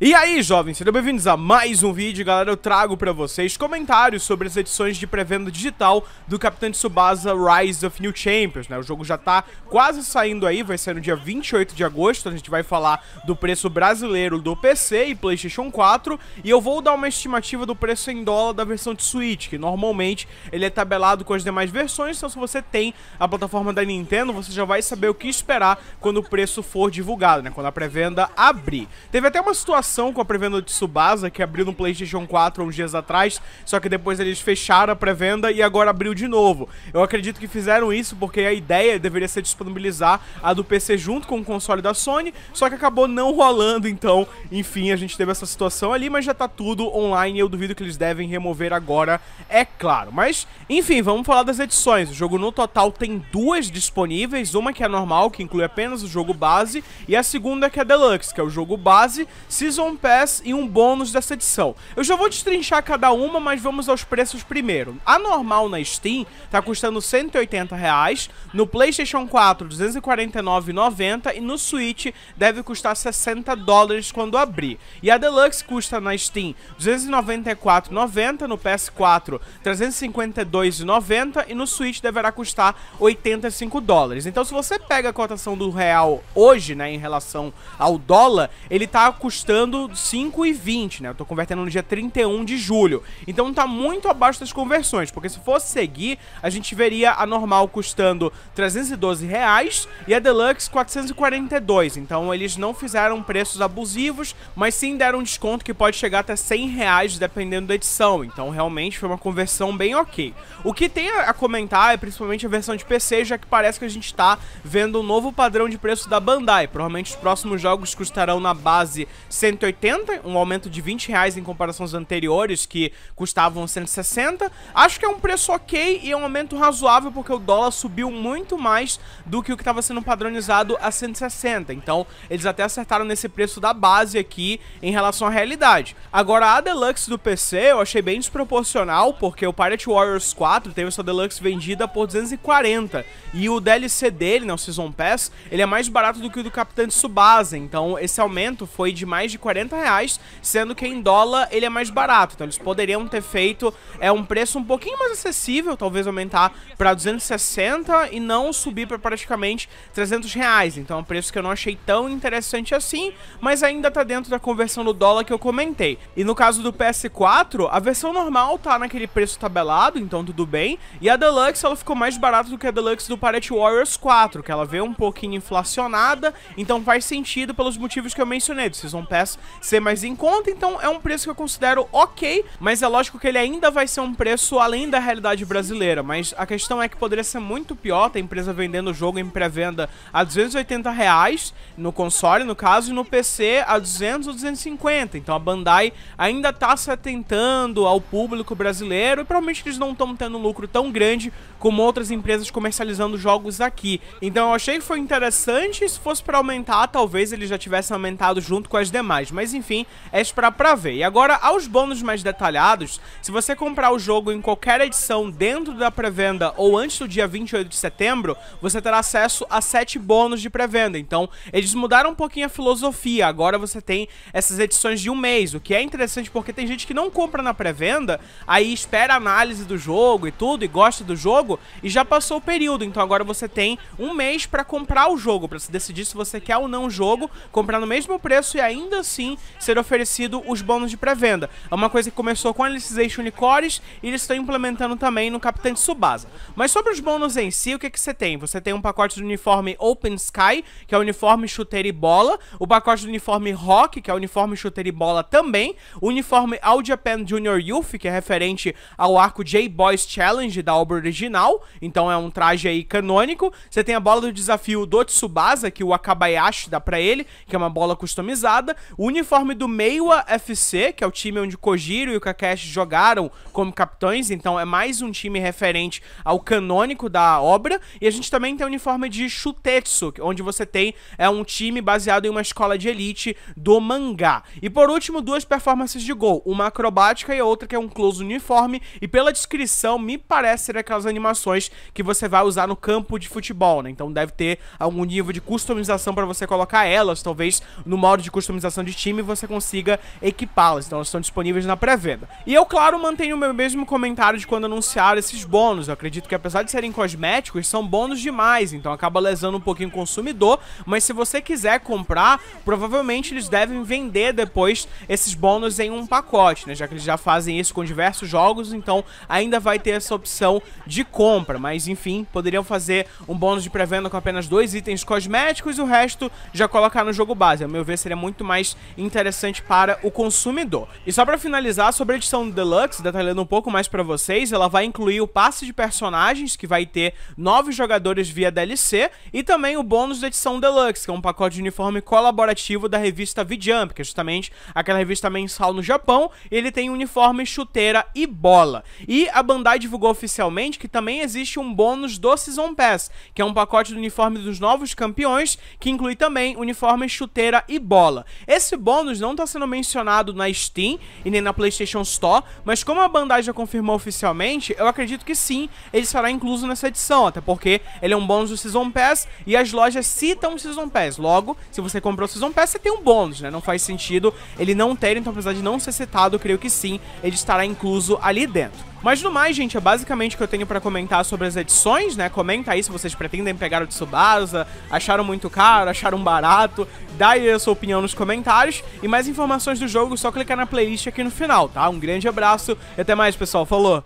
E aí, jovens, sejam bem-vindos a mais um vídeo, galera, eu trago pra vocês comentários sobre as edições de pré-venda digital do Capitão Tsubasa Rise of New Champions, né, o jogo já tá quase saindo aí, vai ser no dia 28 de agosto, a gente vai falar do preço brasileiro do PC e Playstation 4, e eu vou dar uma estimativa do preço em dólar da versão de Switch, que normalmente ele é tabelado com as demais versões, então se você tem a plataforma da Nintendo, você já vai saber o que esperar quando o preço for divulgado, né, quando a pré-venda abrir. Teve até uma situação com a pré-venda de Subasa, que abriu no PlayStation 4 uns dias atrás, só que depois eles fecharam a pré-venda e agora abriu de novo. Eu acredito que fizeram isso porque a ideia deveria ser disponibilizar a do PC junto com o console da Sony, só que acabou não rolando, então, enfim, a gente teve essa situação ali, mas já tá tudo online, e eu duvido que eles devem remover agora, é claro. Mas, enfim, vamos falar das edições. O jogo no total tem duas disponíveis, uma que é normal, que inclui apenas o jogo base, e a segunda que é Deluxe, que é o jogo base, se Season Pass e um bônus dessa edição. Eu já vou destrinchar cada uma, mas vamos aos preços primeiro. A normal na Steam tá custando 180 reais, no PlayStation 4 249,90 e no Switch deve custar 60 dólares quando abrir. E a Deluxe custa na Steam 294,90, no PS4 352,90 e no Switch deverá custar 85 dólares. Então se você pega a cotação do real hoje, né, em relação ao dólar, ele tá custando convertendo 5 e 20, né? Eu tô convertendo no dia 31 de julho. Então tá muito abaixo das conversões, porque se fosse seguir, a gente veria a normal custando 312 reais e a Deluxe 442. Então eles não fizeram preços abusivos, mas sim deram um desconto que pode chegar até 100 reais dependendo da edição. Então realmente foi uma conversão bem ok. O que tem a comentar é principalmente a versão de PC, já que parece que a gente tá vendo um novo padrão de preço da Bandai. Provavelmente os próximos jogos custarão na base 100 180, um aumento de 20 reais em comparação aos anteriores, que custavam 160. Acho que é um preço ok e é um aumento razoável, porque o dólar subiu muito mais do que o que estava sendo padronizado a 160. Então, eles até acertaram nesse preço da base aqui em relação à realidade. Agora, a Deluxe do PC eu achei bem desproporcional, porque o Pirate Warriors 4 teve sua Deluxe vendida por 240, e o DLC dele, né, o Season Pass, ele é mais barato do que o do Capitão Tsubasa, então esse aumento foi de mais de 40 reais, sendo que em dólar ele é mais barato. Então eles poderiam ter feito é, um preço um pouquinho mais acessível, talvez aumentar para 260 e não subir para praticamente 300 reais. Então é um preço que eu não achei tão interessante assim, mas ainda tá dentro da conversão do dólar que eu comentei. E no caso do PS4, a versão normal tá naquele preço tabelado, então tudo bem. E a Deluxe ela ficou mais barata do que a Deluxe do Pirate Warriors 4, que ela veio um pouquinho inflacionada, então faz sentido pelos motivos que eu mencionei. Vocês vão peça acesso ser mais em conta, então é um preço que eu considero ok, mas é lógico que ele ainda vai ser um preço além da realidade brasileira, mas a questão é que poderia ser muito pior, a empresa vendendo o jogo em pré-venda a 280 reais no console, no caso, e no PC a 200 ou 250, então a Bandai ainda tá se atentando ao público brasileiro e provavelmente eles não estão tendo lucro tão grande como outras empresas comercializando jogos aqui, então eu achei que foi interessante, se fosse para aumentar, talvez eles já tivessem aumentado junto com as demais mais, mas enfim, é esperar pra ver. E agora, aos bônus mais detalhados, se você comprar o jogo em qualquer edição dentro da pré-venda ou antes do dia 28 de setembro, você terá acesso a 7 bônus de pré-venda. Então, eles mudaram um pouquinho a filosofia, agora você tem essas edições de um mês, o que é interessante porque tem gente que não compra na pré-venda, aí espera a análise do jogo e tudo, e gosta do jogo, e já passou o período, então agora você tem um mês para comprar o jogo, para se decidir se você quer ou não o jogo, comprar no mesmo preço e ainda sim ser oferecido os bônus de pré-venda. É uma coisa que começou com a Alicization Unicores e eles estão implementando também no Capitão Subasa. Mas sobre os bônus em si, o que, que você tem? Você tem um pacote de uniforme Open Sky, que é o uniforme chuteira e bola, o pacote do uniforme Rock, que é o uniforme chuteira e bola também, o uniforme All Japan Junior Youth, que é referente ao arco J-Boys Challenge da obra original, então é um traje aí canônico. Você tem a bola do desafio do Tsubasa, que o Akabayashi dá para ele, que é uma bola customizada, o uniforme do Meiwa FC, que é o time onde Kojiro e o Kakashi jogaram como capitães, então é mais um time referente ao canônico da obra. E a gente também tem o uniforme de Shutetsu, onde você tem é um time baseado em uma escola de elite do mangá. E por último, duas performances de gol, uma acrobática e outra que é um close uniforme, e pela descrição me parece ser aquelas animações que você vai usar no campo de futebol, né? Então deve ter algum nível de customização para você colocar elas, talvez no modo de customização de de time você consiga equipá-las. Então elas estão disponíveis na pré-venda. E eu, claro, mantenho o meu mesmo comentário de quando anunciaram esses bônus. Eu acredito que apesar de serem cosméticos, são bônus demais, então acaba lesando um pouquinho o consumidor, mas se você quiser comprar, provavelmente eles devem vender depois esses bônus em um pacote, né? Já que eles já fazem isso com diversos jogos, então ainda vai ter essa opção de compra, mas enfim, poderiam fazer um bônus de pré-venda com apenas dois itens cosméticos e o resto já colocar no jogo base. Ao meu ver, seria muito mais interessante para o consumidor. E só para finalizar, sobre a edição Deluxe, detalhando um pouco mais para vocês, ela vai incluir o passe de personagens, que vai ter novos jogadores via DLC, e também o bônus da edição Deluxe, que é um pacote de uniforme colaborativo da revista V-Jump, que é justamente aquela revista mensal no Japão, ele tem uniforme, chuteira e bola. E a Bandai divulgou oficialmente que também existe um bônus do Season Pass, que é um pacote do uniforme dos novos campeões, que inclui também uniforme, chuteira e bola. Esse esse bônus não está sendo mencionado na Steam e nem na PlayStation Store, mas como a Bandai já confirmou oficialmente, eu acredito que sim, ele será incluso nessa edição, até porque ele é um bônus do Season Pass e as lojas citam o Season Pass. Logo, se você comprou o Season Pass, você tem um bônus, né? Não faz sentido ele não ter, então apesar de não ser citado, creio que sim, ele estará incluso ali dentro. Mas no mais, gente, é basicamente o que eu tenho para comentar sobre as edições, né? Comenta aí se vocês pretendem pegar o Tsubasa, acharam muito caro, acharam barato, dá aí a sua opinião nos comentários. E mais informações do jogo, só clicar na playlist aqui no final, tá? Um grande abraço e até mais, pessoal. Falou!